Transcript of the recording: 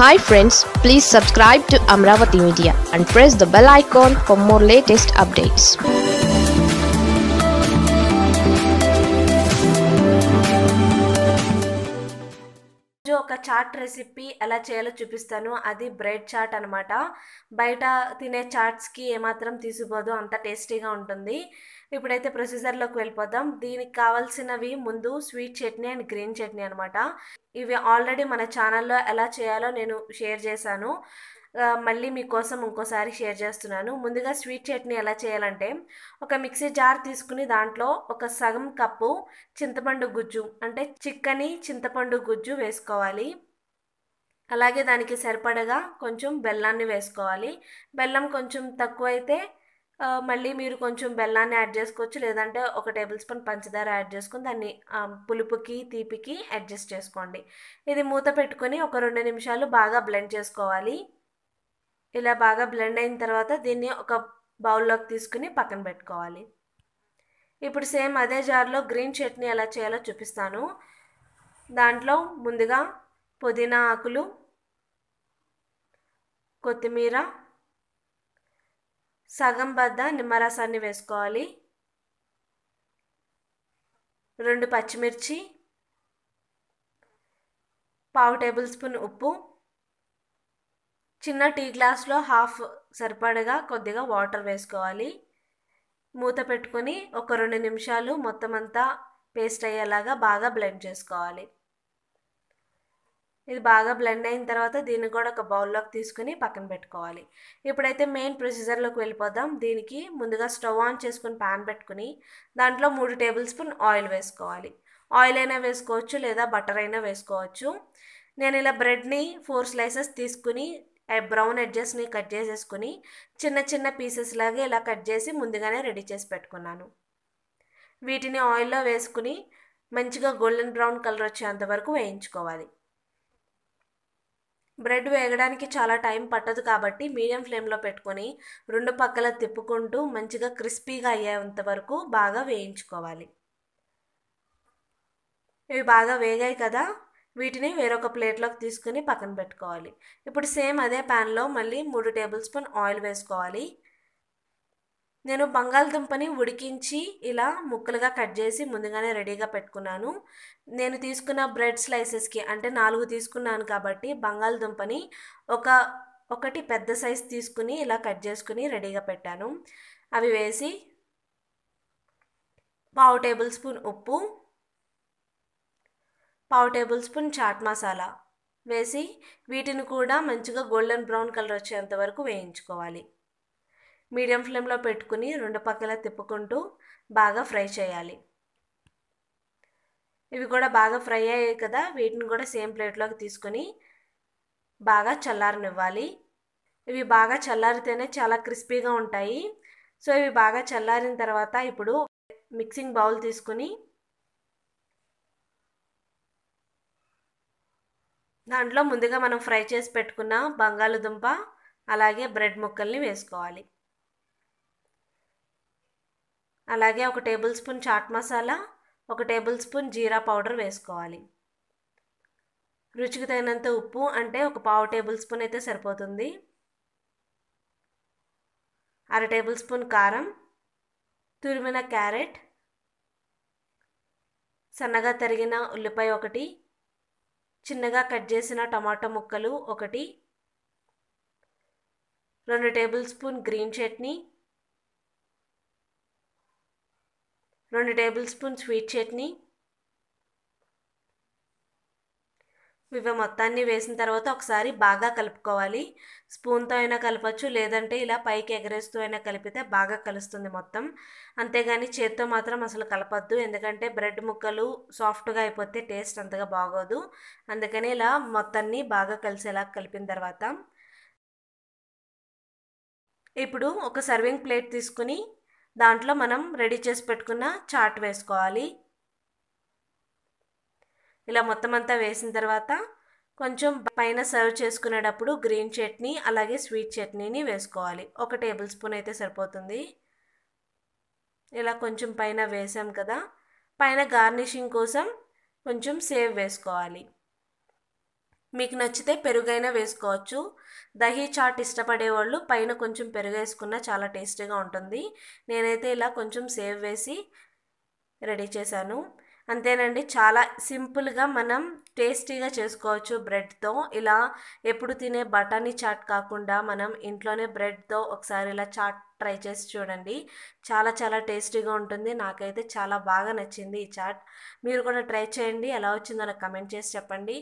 Hi friends, please subscribe to Amravati Media and press the bell icon for more latest updates. ఒక chaat recipe ఎలా చేయాలో చూపిస్తాను అది bread chat అనమాట బయట తినే చాట్స్కి ఏమాత్రం తీసుకోదు అంత టేస్టీగా ఉంటుంది ఇప్పుడైతే ప్రొసీజర్లోకి వెళ్ళిపోదాం దీనికి కావాల్సినవి ముందు sweet chutney and green chutney అనమాట ఇవి ఆల్రెడీ మన ఛానల్లో ఎలా చేయాలో నేను షేర్ చేశాను మళ్ళీ మీకోసం ఇంకోసారి షేర్ చేస్తున్నాను ముందుగా స్వీట్ చట్నీ ఎలా చేయాలంటే ఒక మిక్సీ జార్ తీసుకుని దాంట్లో ఒక సగం కప్పు చింతపండు గుజ్జు అంటే చిక్కని చింతపండు గుజ్జు వేసుకోవాలి అలాగే దానికి సరిపడగా కొంచెం బెల్లాన్ని వేసుకోవాలి బెల్లం కొంచెం తక్కువైతే మళ్ళీ మీరు కొంచెం బెల్లాన్ని యాడ్ చేసుకోవచ్చు లేదంటే ఒక టేబుల్ స్పూన్ పంచదార యాడ్ చేసుకుని దాన్ని పులుపుకి తీపికి అడ్జస్ట్ చేసుకోండి ఇది మూత పెట్టుకొని ఒక రెండు నిమిషాలు బాగా బ్లెండ్ చేసుకోవాలి ఇలా బాగా బ్లెండ్ అయిన తర్వాత దీన్ని ఒక బౌల్లోకి తీసుకుని పక్కన పెట్టుకోవాలి ఇప్పుడు సేమ్ అదే జార్లో గ్రీన్ చట్నీ ఎలా చేయాలో చూపిస్తాను దాంట్లో ముందుగా పుదీనా ఆకులు కొత్తిమీర సగం బద్ద నిమ్మరసాన్ని వేసుకోవాలి రెండు పచ్చిమిర్చి పావు టేబుల్ స్పూన్ ఉప్పు చిన్న టీ గ్లాస్లో హాఫ్ సరిపడగా కొద్దిగా వాటర్ వేసుకోవాలి మూత పెట్టుకుని ఒక రెండు నిమిషాలు మొత్తం అంతా పేస్ట్ అయ్యేలాగా బాగా బ్లెండ్ చేసుకోవాలి ఇది బాగా బ్లెండ్ అయిన తర్వాత దీన్ని కూడా ఒక బౌల్లోకి తీసుకుని పక్కన పెట్టుకోవాలి ఇప్పుడైతే మెయిన్ ప్రొసీజర్లోకి వెళ్ళిపోదాం దీనికి ముందుగా స్టవ్ ఆన్ చేసుకుని ప్యాన్ పెట్టుకుని దాంట్లో మూడు టేబుల్ స్పూన్ ఆయిల్ వేసుకోవాలి ఆయిల్ అయినా వేసుకోవచ్చు లేదా బటర్ అయినా వేసుకోవచ్చు నేను ఇలా బ్రెడ్ని ఫోర్ స్లైసెస్ తీసుకుని బ్రౌన్ ఎడ్జెస్ని కట్ చేసేసుకుని చిన్న చిన్న పీసెస్ లాగా ఇలా కట్ చేసి ముందుగానే రెడీ చేసి పెట్టుకున్నాను వీటిని ఆయిల్లో వేసుకుని మంచిగా గోల్డెన్ బ్రౌన్ కలర్ వచ్చేంత వరకు వేయించుకోవాలి బ్రెడ్ వేగడానికి చాలా టైం పట్టదు కాబట్టి మీడియం ఫ్లేమ్లో పెట్టుకొని రెండు పక్కల తిప్పుకుంటూ మంచిగా క్రిస్పీగా అయ్యేంత వరకు బాగా వేయించుకోవాలి ఇవి బాగా వేగాయి కదా వీటిని వేరొక ప్లేట్లోకి తీసుకుని పక్కన పెట్టుకోవాలి ఇప్పుడు సేమ్ అదే ప్యాన్లో మళ్ళీ మూడు టేబుల్ స్పూన్ ఆయిల్ వేసుకోవాలి నేను బంగాళదుంపని ఉడికించి ఇలా ముక్కలుగా కట్ చేసి ముందుగానే రెడీగా పెట్టుకున్నాను నేను తీసుకున్న బ్రెడ్ స్లైసెస్కి అంటే నాలుగు తీసుకున్నాను కాబట్టి బంగాళదుంపని ఒక ఒకటి పెద్ద సైజ్ తీసుకుని ఇలా కట్ చేసుకుని రెడీగా పెట్టాను అవి వేసి పావు టేబుల్ స్పూన్ ఉప్పు పావు టేబుల్ స్పూన్ చాట్ మసాలా వేసి వీటిని కూడా మంచిగా గోల్డెన్ బ్రౌన్ కలర్ వచ్చేంత వరకు వేయించుకోవాలి మీడియం ఫ్లేమ్లో పెట్టుకుని రెండు పక్కల తిప్పుకుంటూ బాగా ఫ్రై చేయాలి ఇవి కూడా బాగా ఫ్రై అయ్యాయి కదా వీటిని కూడా సేమ్ ప్లేట్లోకి తీసుకొని బాగా చల్లారనివ్వాలి ఇవి బాగా చల్లారితేనే చాలా క్రిస్పీగా ఉంటాయి సో ఇవి బాగా చల్లారిన తర్వాత ఇప్పుడు మిక్సింగ్ బౌల్ తీసుకుని దాంట్లో ముందుగా మనం ఫ్రై చేసి పెట్టుకున్న బంగాళదుంప అలాగే బ్రెడ్ ముక్కల్ని వేసుకోవాలి అలాగే ఒక టేబుల్ స్పూన్ చాట్ మసాలా ఒక టేబుల్ స్పూన్ జీరా పౌడర్ వేసుకోవాలి రుచికి తగినంత ఉప్పు అంటే ఒక పావు టేబుల్ స్పూన్ అయితే సరిపోతుంది అర టేబుల్ స్పూన్ కారం తురిమిన క్యారెట్ సన్నగా తరిగిన ఉల్లిపాయ ఒకటి చిన్నగా కట్ చేసిన టమాటా ముక్కలు ఒకటి రెండు టేబుల్ స్పూన్ గ్రీన్ చట్నీ రెండు టేబుల్ స్పూన్ స్వీట్ చట్నీ ఇవి మొత్తాన్ని వేసిన తర్వాత ఒకసారి బాగా కలుపుకోవాలి స్పూన్తో అయినా కలపచ్చు లేదంటే ఇలా పైకి ఎగరేస్తూ అయినా కలిపితే బాగా కలుస్తుంది మొత్తం అంతేగాని చేత్తో మాత్రం అసలు కలపద్దు ఎందుకంటే బ్రెడ్ ముక్కలు సాఫ్ట్గా అయిపోతే టేస్ట్ అంతగా బాగోదు అందుకని ఇలా మొత్తాన్ని బాగా కలిసేలా కలిపిన తర్వాత ఇప్పుడు ఒక సర్వింగ్ ప్లేట్ తీసుకుని దాంట్లో మనం రెడీ చేసి పెట్టుకున్న చాట్ వేసుకోవాలి ఇలా మొత్తం అంతా వేసిన తర్వాత కొంచెం పైన సర్వ్ చేసుకునేటప్పుడు గ్రీన్ చట్నీ అలాగే స్వీట్ చట్నీని వేసుకోవాలి ఒక టేబుల్ స్పూన్ అయితే సరిపోతుంది ఇలా కొంచెం పైన వేసాం కదా పైన గార్నిషింగ్ కోసం కొంచెం సేవ్ వేసుకోవాలి మీకు నచ్చితే పెరుగైనా వేసుకోవచ్చు దహీ చాట్ ఇష్టపడే వాళ్ళు పైన కొంచెం పెరుగు వేసుకున్నా చాలా టేస్టీగా ఉంటుంది నేనైతే ఇలా కొంచెం సేవ్ వేసి రెడీ చేశాను అంతేనండి చాలా సింపుల్గా మనం టేస్టీగా చేసుకోవచ్చు బ్రెడ్తో ఇలా ఎప్పుడు తినే బఠానీ చాట్ కాకుండా మనం ఇంట్లోనే బ్రెడ్తో ఒకసారి ఇలా చాట్ ట్రై చేసి చూడండి చాలా చాలా టేస్టీగా ఉంటుంది నాకైతే చాలా బాగా నచ్చింది ఈ చాట్ మీరు కూడా ట్రై చేయండి ఎలా వచ్చిందో నాకు కమెంట్ చేసి చెప్పండి